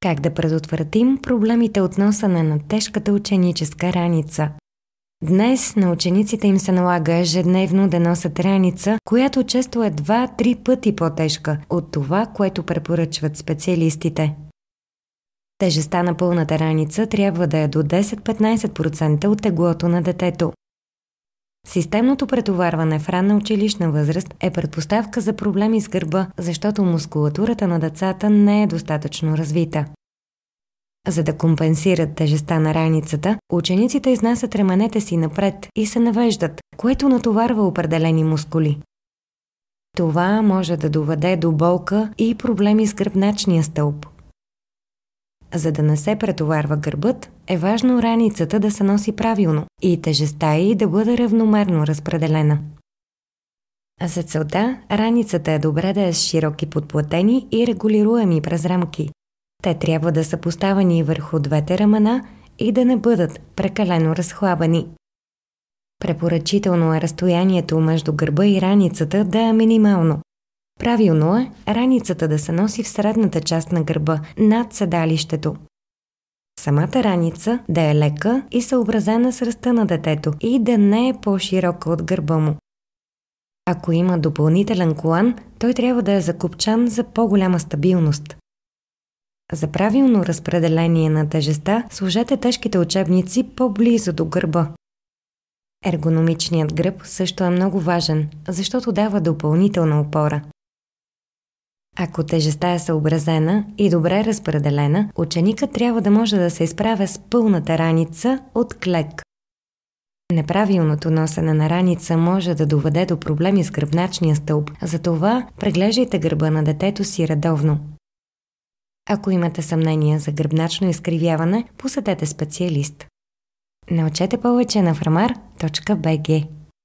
Как да предотвратим проблемите от носане на тежката ученическа раница? Днес на учениците им се налага ежедневно да носят раница, която често е 2-3 пъти по-тежка от това, което препоръчват специалистите. Тежестта на пълната раница трябва да е до 10-15% от теглото на детето. Системното претоварване в ранна училищна възраст е предпоставка за проблеми с гърба, защото мускулатурата на децата не е достатъчно развита. За да компенсират тежестта на раницата, учениците изнасят ременете си напред и се навеждат, което натоварва определени мускули. Това може да доведе до болка и проблеми с гръбначния стълб. За да не се претоварва гърбът, е важно раницата да се носи правилно и тежестта й да бъде равномерно разпределена. А за целта, раницата е добре да е с широки подплатени и регулируеми през рамки. Те трябва да са поставени върху двете рамена и да не бъдат прекалено разхлабани. Препоръчително е разстоянието между гърба и раницата да е минимално, Правилно е раницата да се носи в средната част на гърба, над седалището. Самата раница да е лека и съобразена с ръста на детето и да не е по-широка от гърба му. Ако има допълнителен колан, той трябва да е закопчан за по-голяма стабилност. За правилно разпределение на тежеста сложете тежките учебници по-близо до гърба. Ергономичният гръб също е много важен, защото дава допълнителна опора. Ако тежестта е съобразена и добре разпределена, ученикът трябва да може да се изправя с пълната раница от клек. Неправилното носене на раница може да доведе до проблеми с гръбначния стълб, затова преглеждайте гърба на детето си редовно. Ако имате съмнение за гръбначно изкривяване, посетете специалист. Научете повече на farmar.bg